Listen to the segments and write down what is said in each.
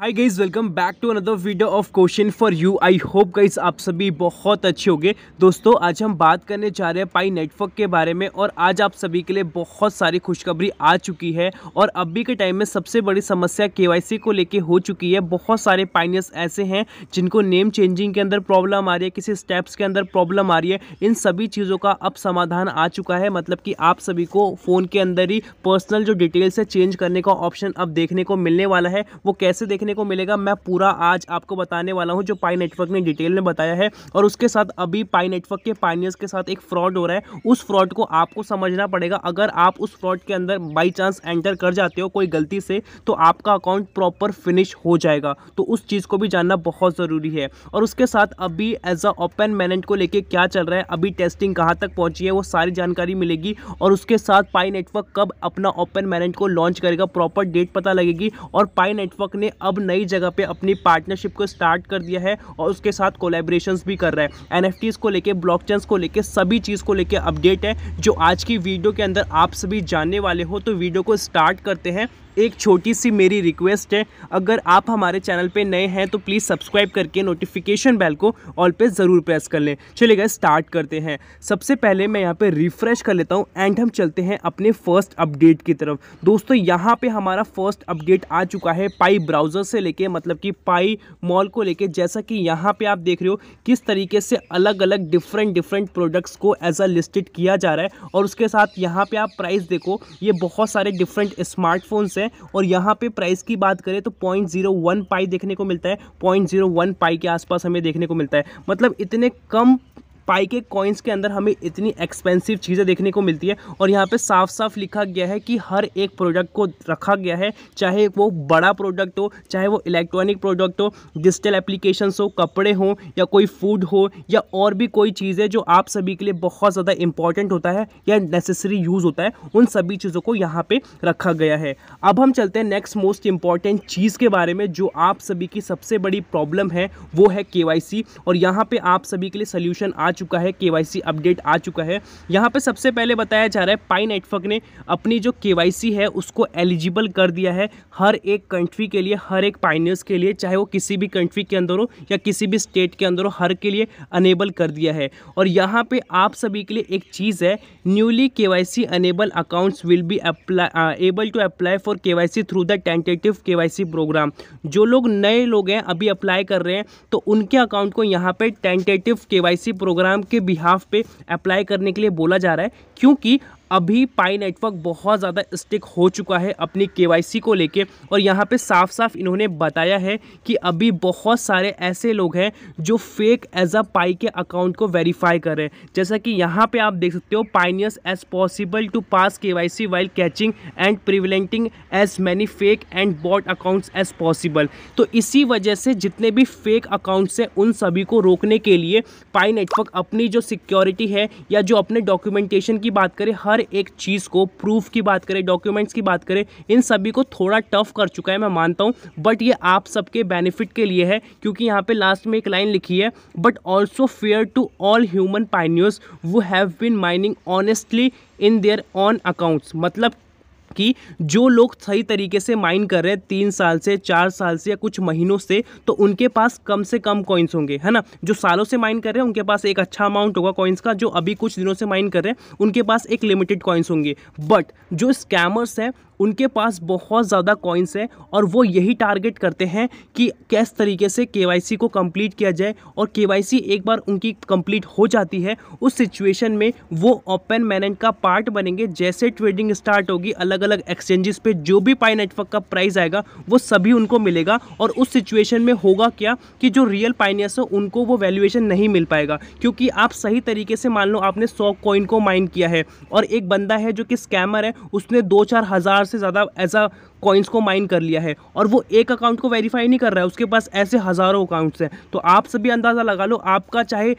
hi guys welcome back to another video of question for you I hope guys आप सभी बहुत अच्छे होंगे दोस्तों आज हम बात करने जा रहे हैं पाई नेटवर्क के बारे में और आज आप सभी के लिए बहुत सारी खुशखबरी आ चुकी है और अभी के टाइम में सबसे बड़ी समस्या केवाईसी को लेके हो चुकी है बहुत सारे पाइनियर्स ऐसे हैं जिनको नेम चेंजिंग के अंदर प्रॉब्लम आ रही है किसी स्टेप्स के अंदर प्रॉब्लम आ रही है इन सभी चीज़ों का अब समाधान आ चुका है मतलब कि आप सभी को फ़ोन के अंदर ही पर्सनल जो डिटेल्स है चेंज करने का ऑप्शन अब देखने को मिलने वाला है वो कैसे देखें देखने को मिलेगा मैं पूरा आज आपको बताने वाला हूँ जो पाई नेटवर्क ने डिटेल में बताया है और उसके साथ अभी पाई नेटवर्क के पाइनियर्स के साथ एक फ्रॉड हो रहा है उस फ्रॉड को आपको समझना पड़ेगा अगर आप उस फ्रॉड के अंदर बाई चांस एंटर कर जाते हो कोई गलती से तो आपका अकाउंट प्रॉपर फिनिश हो जाएगा तो उस चीज़ को भी जानना बहुत ज़रूरी है और उसके साथ अभी एज अ ओपन मैनेट को लेके क्या चल रहा है अभी टेस्टिंग कहाँ तक पहुँची है वो सारी जानकारी मिलेगी और उसके साथ पाई नेटवर्क कब अपना ओपन मैनेट को लॉन्च करेगा प्रॉपर डेट पता लगेगी और पाई नेटवर्क ने अब अब नई जगह पे अपनी पार्टनरशिप को स्टार्ट कर दिया है और उसके साथ कोलेब्रेशन भी कर रहा है एन को लेकर ब्लॉक को लेकर सभी चीज़ को लेकर अपडेट है जो आज की वीडियो के अंदर आप सभी जानने वाले हो तो वीडियो को स्टार्ट करते हैं एक छोटी सी मेरी रिक्वेस्ट है अगर आप हमारे चैनल पे नए हैं तो प्लीज़ सब्सक्राइब करके नोटिफिकेशन बेल को ऑल पे ज़रूर प्रेस कर लें चलेगा स्टार्ट करते हैं सबसे पहले मैं यहाँ पे रिफ़्रेश कर लेता हूँ एंड हम चलते हैं अपने फर्स्ट अपडेट की तरफ दोस्तों यहाँ पे हमारा फर्स्ट अपडेट आ चुका है पाई ब्राउज़र से लेके मतलब कि पाई मॉल को लेकर जैसा कि यहाँ पर आप देख रहे हो किस तरीके से अलग अलग डिफरेंट डिफरेंट प्रोडक्ट्स को एज अ लिस्टेड किया जा रहा है और उसके साथ यहाँ पर आप प्राइस देखो ये बहुत सारे डिफरेंट स्मार्टफोन्स हैं है और यहाँ पे प्राइस की बात करें तो पॉइंट जीरो वन पाई देखने को मिलता है पॉइंट जीरो वन पाई के आसपास हमें देखने को मिलता है मतलब इतने कम पाई के कॉइन्स के अंदर हमें इतनी एक्सपेंसिव चीज़ें देखने को मिलती है और यहाँ पे साफ साफ लिखा गया है कि हर एक प्रोडक्ट को रखा गया है चाहे वो बड़ा प्रोडक्ट हो चाहे वो इलेक्ट्रॉनिक प्रोडक्ट हो डिजिटल एप्लीकेशन हो कपड़े हो या कोई फूड हो या और भी कोई चीज़ है जो आप सभी के लिए बहुत ज़्यादा इंपॉर्टेंट होता है या नेसेसरी यूज़ होता है उन सभी चीज़ों को यहाँ पर रखा गया है अब हम चलते हैं नेक्स्ट मोस्ट इंपॉर्टेंट चीज़ के बारे में जो आप सभी की सबसे बड़ी प्रॉब्लम है वो है के और यहाँ पर आप सभी के लिए सोल्यूशन आज चुका है के अपडेट आ चुका है यहाँ पर सबसे पहले बताया जा रहा है पाई नेटवर्क ने अपनी जो के है उसको एलिजिबल कर दिया है हर एक कंट्री के लिए हर एक पाइनियर्स के लिए चाहे वो किसी भी कंट्री के अंदर हो या किसी भी स्टेट के अंदर हो हर के लिए अनेबल कर दिया है और यहाँ पे आप सभी के लिए एक चीज़ है newly KYC enabled accounts will be apply able to apply for KYC through the tentative KYC program जो लोग नए लोग हैं अभी अप्लाई कर रहे हैं तो उनके अकाउंट को यहाँ पे टेंटेटिव के प्रोग्राम प्रोग्राम के बिहाफ पे अप्लाई करने के लिए बोला जा रहा है क्योंकि अभी पाई नेटवर्क बहुत ज़्यादा स्टिक हो चुका है अपनी के को लेके और यहाँ पे साफ साफ इन्होंने बताया है कि अभी बहुत सारे ऐसे लोग हैं जो फेक एज अ पाई के अकाउंट को वेरीफाई कर रहे हैं जैसा कि यहाँ पे आप देख सकते हो pioneers as possible to pass K Y C while catching and preventing as many fake and bot accounts as possible तो इसी वजह से जितने भी फेक अकाउंट्स हैं उन सभी को रोकने के लिए पाई नेटवर्क अपनी जो सिक्योरिटी है या जो अपने डॉक्यूमेंटेशन की बात करें हर एक चीज़ को प्रूफ की बात करें डॉक्यूमेंट्स की बात करें इन सभी को थोड़ा टफ कर चुका है मैं मानता हूँ बट ये आप सबके बेनिफिट के लिए है क्योंकि यहाँ पे लास्ट में एक लाइन लिखी है but also fair to all human pioneers who have been mining honestly in their own accounts मतलब कि जो लोग सही तरीके से माइन कर रहे हैं तीन साल से चार साल से या कुछ महीनों से तो उनके पास कम से कम कॉइन्स होंगे है ना जो सालों से माइन कर रहे हैं उनके पास एक अच्छा अमाउंट होगा कॉइन्स का जो अभी कुछ दिनों से माइन कर रहे हैं उनके पास एक लिमिटेड कॉइन्स होंगे बट जो स्कैमर्स हैं उनके पास बहुत ज़्यादा कॉइन्स हैं और वो यही टारगेट करते हैं कि किस तरीके से के को कंप्लीट किया जाए और के एक बार उनकी कंप्लीट हो जाती है उस सिचुएशन में वो ओपन मैनेट का पार्ट बनेंगे जैसे ट्रेडिंग स्टार्ट होगी अलग अलग एक्सचेंजेस पे जो भी पाई नेटवर्क का प्राइस आएगा वो सभी उनको मिलेगा और उस सिचुएशन में होगा क्या कि जो रियल पाइनियर्स हो उनको वो वैल्यूएशन नहीं मिल पाएगा क्योंकि आप सही तरीके से मान लो आपने सौ कॉइन को माइन किया है और एक बंदा है जो कि स्कैमर है उसने दो चार हज़ार हज़ार से ज़्यादा ऐसा कॉइन्स को माइन कर लिया है और वो एक अकाउंट को वेरीफाई नहीं कर रहा है उसके पास ऐसे हज़ारों अकाउंट्स हैं तो आप सभी अंदाज़ा लगा लो आपका चाहे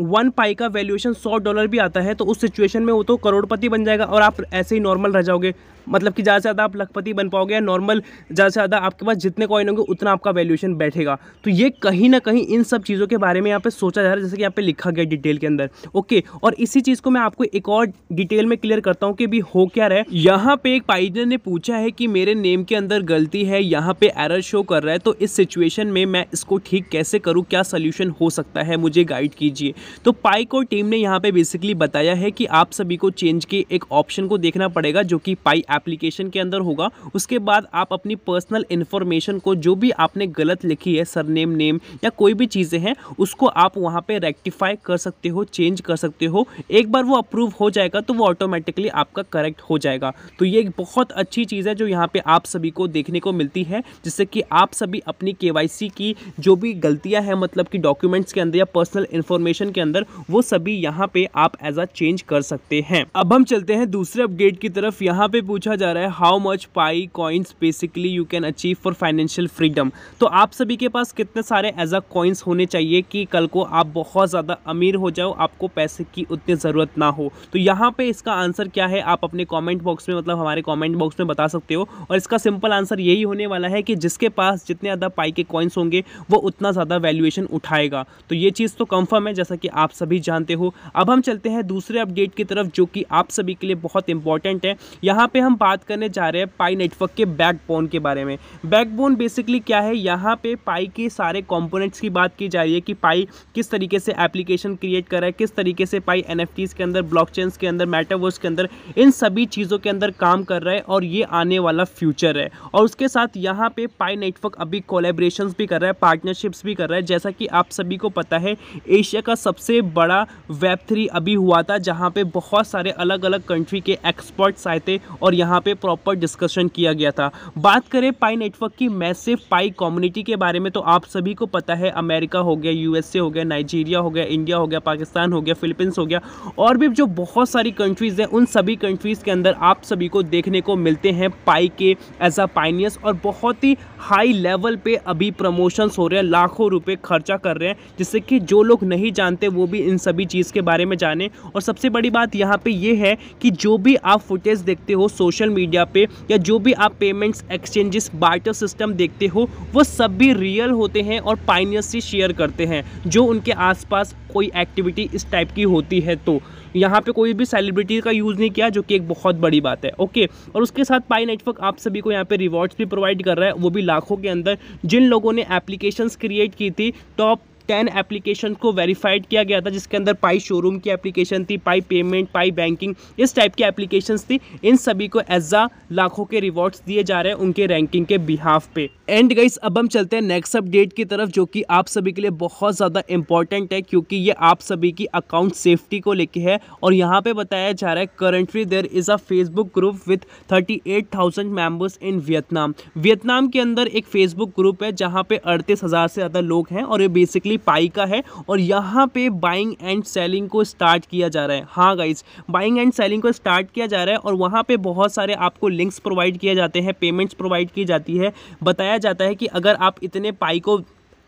वन पाई का वैल्यूएशन सौ डॉलर भी आता है तो उस सिचुएशन में वो तो करोड़पति बन जाएगा और आप ऐसे ही नॉर्मल रह जाओगे मतलब कि ज़्यादा से ज़्यादा आप लखपति बन पाओगे या नॉर्मल ज़्यादा से ज़्यादा आपके पास जितने कॉइन होंगे उतना आपका वैल्यूएशन बैठेगा तो ये कहीं ना कहीं इन सब चीज़ों के बारे में यहाँ पे सोचा जा रहा है जैसे कि यहाँ पे लिखा गया डिटेल के अंदर ओके और इसी चीज़ को मैं आपको एक और डिटेल में क्लियर करता हूँ कि भी हो क्या रहा है यहाँ पर एक पाइजन ने पूछा है कि मेरे नेम के अंदर गलती है यहाँ पर एरर शो कर रहा है तो इस सिचुएशन में मैं इसको ठीक कैसे करूँ क्या सोल्यूशन हो सकता है मुझे गाइड कीजिए तो पाई को टीम ने यहाँ पे बेसिकली बताया है कि आप सभी को चेंज के एक ऑप्शन को देखना पड़ेगा जो कि पाई एप्लीकेशन के अंदर होगा उसके बाद आप अपनी पर्सनल इन्फॉर्मेशन को जो भी आपने गलत लिखी है सरनेम नेम या कोई भी चीज़ें हैं उसको आप वहाँ पर रेक्टिफाई कर सकते हो चेंज कर सकते हो एक बार वो अप्रूव हो जाएगा तो वो ऑटोमेटिकली आपका करेक्ट हो जाएगा तो ये एक बहुत अच्छी चीज़ है जो यहाँ पे आप सभी को देखने को मिलती है जिससे कि आप सभी अपनी के की जो भी गलतियाँ हैं मतलब कि डॉक्यूमेंट्स के अंदर या पर्सनल इन्फॉर्मेशन के अंदर वो सभी यहाँ पे आप एज अ चेंज कर सकते हैं अब हम चलते हैं दूसरे अपडेट की तरफ यहाँ पे पूछा जा रहा है how much Pi coins basically you can achieve for financial freedom तो आप सभी के पास कितने सारे एज अ कॉइन्स होने चाहिए कि कल को आप बहुत ज़्यादा अमीर हो जाओ आपको पैसे की उतनी ज़रूरत ना हो तो यहाँ पे इसका आंसर क्या है आप अपने कॉमेंट बॉक्स में मतलब हमारे कॉमेंट बॉक्स में बता सकते हो और इसका सिंपल आंसर यही होने वाला है कि जिसके पास जितने ज़्यादा पाई के कॉइन्स होंगे वो उतना ज़्यादा वैल्यूएशन उठाएगा तो ये चीज़ तो कंफर्म है जैसा कि कि आप सभी जानते हो अब हम चलते हैं दूसरे अपडेट की तरफ जो कि आप सभी के लिए बहुत इंपॉर्टेंट है यहाँ पर हम बात करने जा रहे हैं पाई नेटवर्क के बैकबोन के बारे में बैकबोन बेसिकली क्या है यहाँ पे पाई के सारे कंपोनेंट्स की बात की जा रही है कि पाई किस तरीके से एप्लीकेशन क्रिएट कर रहा है किस तरीके से पाई एन के अंदर ब्लॉक के अंदर मेटावर्स के अंदर इन सभी चीज़ों के अंदर काम कर रहा है और ये आने वाला फ्यूचर है और उसके साथ यहाँ पे पाई नेटवर्क अभी कोलेब्रेशन भी कर रहा है पार्टनरशिप्स भी कर रहा है जैसा कि आप सभी को पता है एशिया का सब सबसे बड़ा वेब थ्री अभी हुआ था जहाँ पे बहुत सारे अलग अलग कंट्री के एक्सपर्ट्स आए थे और यहाँ पे प्रॉपर डिस्कशन किया गया था बात करें पाई नेटवर्क की मैसेव पाई कम्युनिटी के बारे में तो आप सभी को पता है अमेरिका हो गया यूएसए हो गया नाइजीरिया हो गया इंडिया हो गया पाकिस्तान हो गया फिलीपींस हो गया और भी जो बहुत सारी कंट्रीज़ हैं उन सभी कंट्रीज़ के अंदर आप सभी को देखने को मिलते हैं पाई के एज अ पाइनियस और बहुत ही हाई लेवल पे अभी प्रमोशंस हो रहे हैं लाखों रुपए खर्चा कर रहे हैं जिससे कि जो लोग नहीं जानते होते हैं वो भी इन सभी चीज़ के बारे में जाने और सबसे बड़ी बात यहाँ पे ये है कि जो भी आप फुटेज देखते हो सोशल मीडिया पे या जो भी आप पेमेंट्स एक्सचेंजेस बार्टर सिस्टम देखते हो वो सब भी रियल होते हैं और पाइनियस से शेयर करते हैं जो उनके आसपास कोई एक्टिविटी इस टाइप की होती है तो यहाँ पे कोई भी सेलिब्रिटी का यूज़ नहीं किया जो कि एक बहुत बड़ी बात है ओके और उसके साथ पाई नेटवर्क आप सभी को यहाँ पे रिवॉर्ड्स भी प्रोवाइड कर रहा है वो भी लाखों के अंदर जिन लोगों ने एप्लीकेशंस क्रिएट की थी टॉप टेन एप्लीकेशन को वेरीफाइड किया गया था जिसके अंदर पाई शोरूम की एप्लीकेशन थी पाई पेमेंट पाई बैंकिंग इस टाइप की एप्लीकेशन थी इन सभी को एजा लाखों के रिवॉर्ड्स दिए जा रहे हैं उनके रैंकिंग के बिहाफ पे एंड गाइस अब हम चलते हैं नेक्स्ट अपडेट की तरफ जो कि आप सभी के लिए बहुत ज़्यादा इंपॉर्टेंट है क्योंकि ये आप सभी की अकाउंट सेफ्टी को लेके है और यहाँ पे बताया जा रहा है currently there is a Facebook group with thirty eight thousand members in Vietnam Vietnam के अंदर एक फेसबुक ग्रुप है जहाँ पे अड़तीस हज़ार से ज़्यादा लोग हैं और ये बेसिकली बेसिकली पाई का है और यहाँ पे बाइंग एंड सेलिंग को स्टार्ट किया जा रहा है हाँ गाइज बाइंग एंड सेलिंग को स्टार्ट किया जा रहा है और वहाँ पे बहुत सारे आपको लिंक्स प्रोवाइड किए जाते हैं पेमेंट्स प्रोवाइड की जाती है बताया जाता है कि अगर आप इतने पाई को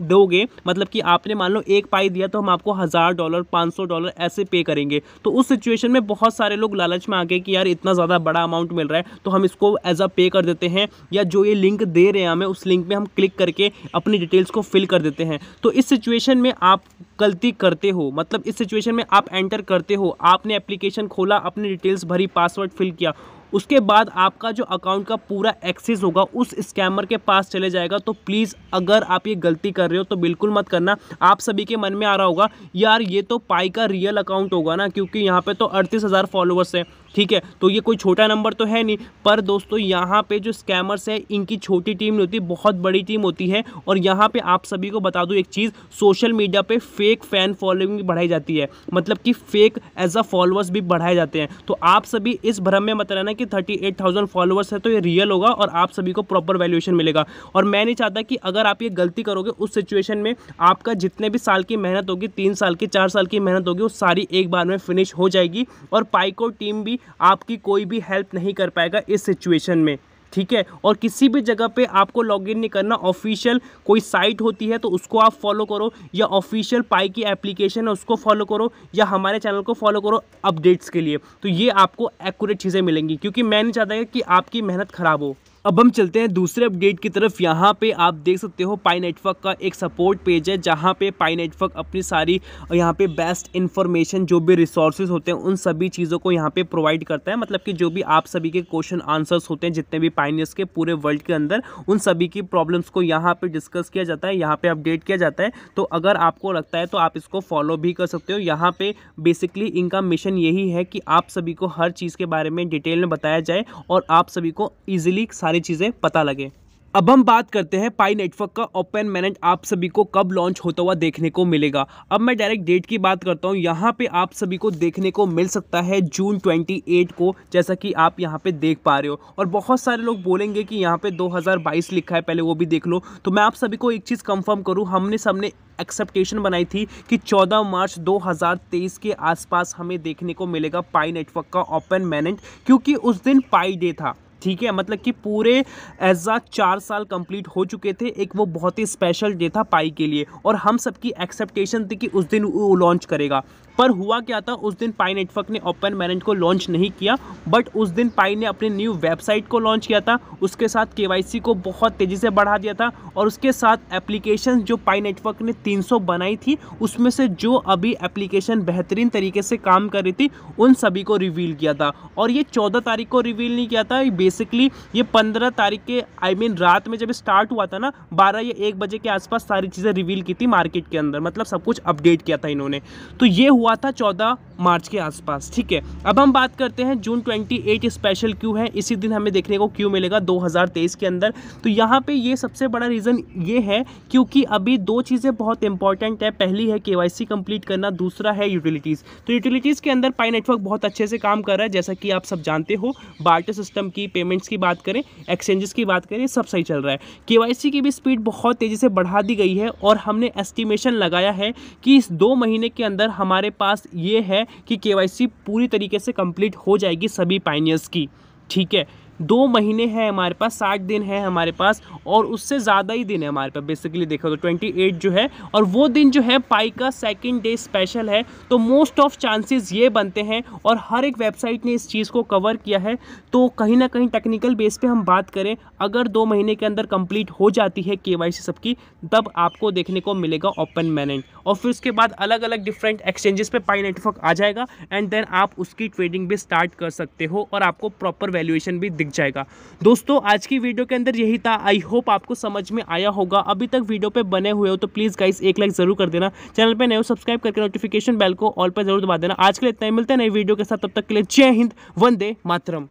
दोगे मतलब कि आपने मान लो एक पाई दिया तो हम आपको हज़ार डॉलर पाँच सौ डॉलर ऐसे पे करेंगे तो उस सिचुएशन में बहुत सारे लोग लालच में आ गए कि यार इतना ज़्यादा बड़ा अमाउंट मिल रहा है तो हम इसको एज अ पे कर देते हैं या जो ये लिंक दे रहे हैं हमें उस लिंक में हम क्लिक करके अपनी डिटेल्स को फिल कर देते हैं तो इस सिचुएशन में आप गलती करते हो मतलब इस सिचुएशन में आप एंटर करते हो आपने एप्लीकेशन खोला अपनी डिटेल्स भरी पासवर्ड फिल किया उसके बाद आपका जो अकाउंट का पूरा एक्सेस होगा उस स्कैमर के पास चले जाएगा तो प्लीज़ अगर आप ये गलती कर रहे हो तो बिल्कुल मत करना आप सभी के मन में आ रहा होगा यार ये तो पाई का रियल अकाउंट होगा ना क्योंकि यहाँ पर तो अड़तीस हज़ार फॉलोअर्स हैं ठीक है तो ये कोई छोटा नंबर तो है नहीं पर दोस्तों यहाँ पे जो स्कैमर्स है इनकी छोटी टीम नहीं होती बहुत बड़ी टीम होती है और यहाँ पे आप सभी को बता दूँ एक चीज़ सोशल मीडिया पे फेक फैन फॉलोइंग भी बढ़ाई जाती है मतलब कि फेक एज अ फॉलोअर्स भी बढ़ाए जाते हैं तो आप सभी इस भ्रम में मत रहना कि थर्टी एट थाउजेंड फॉलोअर्स है तो ये रियल होगा और आप सभी को प्रॉपर वैल्यूएशन मिलेगा और मैं नहीं चाहता कि अगर आप ये गलती करोगे उस सिचुएशन में आपका जितने भी साल की मेहनत होगी तीन साल की चार साल की मेहनत होगी वो सारी एक बार में फिनिश हो जाएगी और पाइको टीम भी आपकी कोई भी हेल्प नहीं कर पाएगा इस सिचुएशन में ठीक है और किसी भी जगह पे आपको लॉगिन नहीं करना ऑफिशियल कोई साइट होती है तो उसको आप फॉलो करो या ऑफिशियल पाई की एप्लीकेशन है उसको फॉलो करो या हमारे चैनल को फॉलो करो अपडेट्स के लिए तो ये आपको एक्यूरेट चीज़ें मिलेंगी क्योंकि मैं नहीं चाहता कि आपकी मेहनत ख़राब हो अब हम चलते हैं दूसरे अपडेट की तरफ यहाँ पे आप देख सकते हो पाई नेटवर्क का एक सपोर्ट पेज है जहाँ पे पाई नेटवर्क अपनी सारी यहाँ पे बेस्ट इन्फॉर्मेशन जो भी रिसोर्सेज होते हैं उन सभी चीज़ों को यहाँ पे प्रोवाइड करता है मतलब कि जो भी आप सभी के क्वेश्चन आंसर्स होते हैं जितने भी पाइनियर्स के पूरे वर्ल्ड के अंदर उन सभी की प्रॉब्लम्स को यहाँ पर डिस्कस किया जाता है यहाँ पर अपडेट किया जाता है तो अगर आपको लगता है तो आप इसको फॉलो भी कर सकते हो यहाँ पर बेसिकली इनका मिशन यही है कि आप सभी को हर चीज़ के बारे में डिटेल में बताया जाए और आप सभी को ईजिली सारी सारी चीज़ें पता लगे अब हम बात करते हैं पाई नेटवर्क का ओपन मैनेज आप सभी को कब लॉन्च होता हुआ देखने को मिलेगा अब मैं डायरेक्ट डेट की बात करता हूं यहां पे आप सभी को देखने को मिल सकता है जून 28 को जैसा कि आप यहां पे देख पा रहे हो और बहुत सारे लोग बोलेंगे कि यहां पे 2022 लिखा है पहले वो भी देख लो तो मैं आप सभी को एक चीज़ कन्फर्म करूँ हमने सबने एक्सेप्टेशन बनाई थी कि 14 मार्च 2023 के आसपास हमें देखने को मिलेगा पाई नेटवर्क का ओपन मैनेज क्योंकि उस दिन पाई डे था ठीक है मतलब कि पूरे एजा चार साल कंप्लीट हो चुके थे एक वो बहुत ही स्पेशल डे था पाई के लिए और हम सबकी एक्सेप्टेशन थी कि उस दिन वो लॉन्च करेगा पर हुआ क्या था उस दिन पाई नेटवर्क ने ओपन मैनेज को लॉन्च नहीं किया बट उस दिन पाई ने अपनी न्यू वेबसाइट को लॉन्च किया था उसके साथ के को बहुत तेज़ी से बढ़ा दिया था और उसके साथ एप्लीकेशन जो पाई नेटवर्क ने 300 बनाई थी उसमें से जो अभी एप्लीकेशन बेहतरीन तरीके से काम कर रही थी उन सभी को रिवील किया था और ये चौदह तारीख को रिवील नहीं किया था बेसिकली ये पंद्रह तारीख के आई I मीन mean, रात में जब स्टार्ट हुआ था ना बारह या एक बजे के आसपास सारी चीज़ें रिवील की थी मार्केट के अंदर मतलब सब कुछ अपडेट किया था इन्होंने तो ये हुआ हुआ था 14 मार्च के आसपास ठीक है अब हम बात करते हैं जून 28 स्पेशल क्यू है इसी दिन हमें देखने को क्यू मिलेगा 2023 के अंदर तो यहाँ पे ये सबसे बड़ा रीज़न ये है क्योंकि अभी दो चीज़ें बहुत इंपॉर्टेंट है पहली है के कंप्लीट करना दूसरा है यूटिलिटीज़ तो यूटिलिटीज़ के अंदर पाई नेटवर्क बहुत अच्छे से काम कर रहा है जैसा कि आप सब जानते हो बार्टर सिस्टम की पेमेंट्स की बात करें एक्सचेंजेस की बात करें सब सही चल रहा है के की भी स्पीड बहुत तेज़ी से बढ़ा दी गई है और हमने एस्टिमेशन लगाया है कि इस दो महीने के अंदर हमारे पास ये है कि के पूरी तरीके से कंप्लीट हो जाएगी सभी पाइनियर्स की ठीक है दो महीने हैं हमारे पास साठ दिन है हमारे पास और उससे ज़्यादा ही दिन है हमारे पास बेसिकली देखो तो ट्वेंटी एट जो है और वो दिन जो है पाई का सेकेंड डे स्पेशल है तो मोस्ट ऑफ चांसेस ये बनते हैं और हर एक वेबसाइट ने इस चीज़ को कवर किया है तो कहीं ना कहीं टेक्निकल बेस पर हम बात करें अगर दो महीने के अंदर कंप्लीट हो जाती है के सबकी तब आपको देखने को मिलेगा ओपन मैनेंट और फिर उसके बाद अलग अलग डिफरेंट एक्सचेंजेस पर पाई नेटवर्क आ जाएगा एंड देन आप उसकी ट्रेडिंग भी स्टार्ट कर सकते हो और आपको प्रॉपर वैल्यूएशन भी दिख जाएगा दोस्तों आज की वीडियो के अंदर यही था आई होप आपको समझ में आया होगा अभी तक वीडियो पर बने हुए हो तो प्लीज़ गाइस एक लाइक ज़रूर कर देना चैनल पर नए हो सब्सक्राइब करके नोटिफिकेशन बेल को ऑल पर जरूर दबा देना आज के लिए इतना ही मिलते हैं नई वीडियो के साथ तब तक के लिए जय हिंद वंदे मातरम